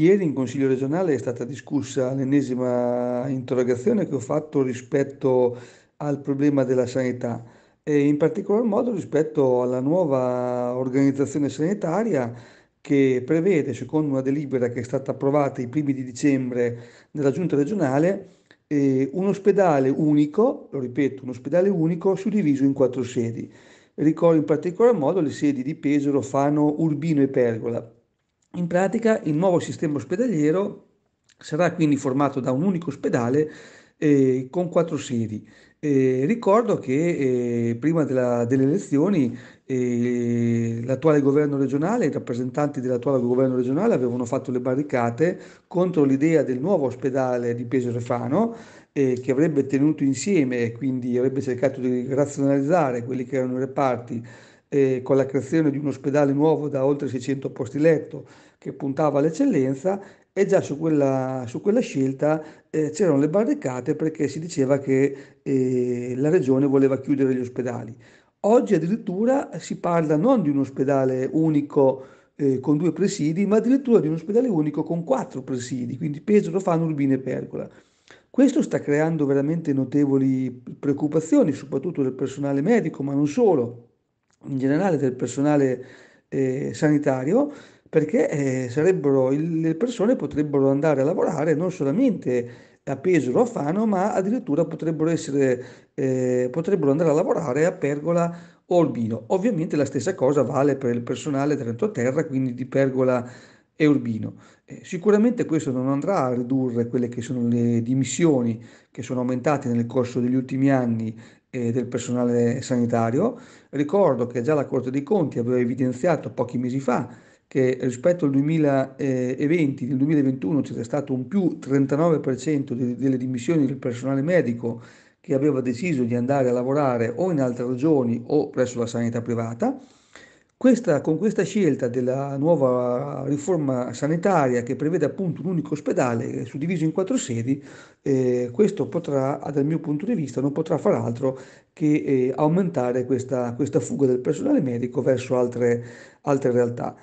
Ieri in Consiglio regionale è stata discussa l'ennesima interrogazione che ho fatto rispetto al problema della sanità e in particolar modo rispetto alla nuova organizzazione sanitaria che prevede, secondo una delibera che è stata approvata i primi di dicembre nella Giunta regionale, eh, un ospedale unico, lo ripeto, un ospedale unico suddiviso in quattro sedi. Ricordo in particolar modo le sedi di Pesaro, Fano, Urbino e Pergola in pratica il nuovo sistema ospedaliero sarà quindi formato da un unico ospedale eh, con quattro sedi. Eh, ricordo che eh, prima della, delle elezioni eh, l'attuale governo regionale, i rappresentanti dell'attuale governo regionale avevano fatto le barricate contro l'idea del nuovo ospedale di Pesaro Fano eh, che avrebbe tenuto insieme, e quindi avrebbe cercato di razionalizzare quelli che erano i reparti eh, con la creazione di un ospedale nuovo da oltre 600 posti letto che puntava all'eccellenza e già su quella, su quella scelta eh, c'erano le barricate perché si diceva che eh, la regione voleva chiudere gli ospedali. Oggi addirittura si parla non di un ospedale unico eh, con due presidi, ma addirittura di un ospedale unico con quattro presidi, quindi Pesaro, Fano, Urbino e Pergola. Questo sta creando veramente notevoli preoccupazioni, soprattutto del personale medico, ma non solo in generale del personale eh, sanitario, perché eh, sarebbero, le persone potrebbero andare a lavorare non solamente a Pesaro, a Fano, ma addirittura potrebbero, essere, eh, potrebbero andare a lavorare a Pergola o Urbino. Ovviamente la stessa cosa vale per il personale Trento Terra, quindi di Pergola e Urbino. Eh, sicuramente questo non andrà a ridurre quelle che sono le dimissioni che sono aumentate nel corso degli ultimi anni eh, del personale sanitario. Ricordo che già la Corte dei Conti aveva evidenziato pochi mesi fa che rispetto al 2020, nel 2021 c'era stato un più 39% di, delle dimissioni del personale medico che aveva deciso di andare a lavorare o in altre regioni o presso la sanità privata questa, con questa scelta della nuova riforma sanitaria che prevede appunto un unico ospedale eh, suddiviso in quattro sedi, eh, questo potrà, dal mio punto di vista, non potrà far altro che eh, aumentare questa, questa, fuga del personale medico verso altre, altre realtà.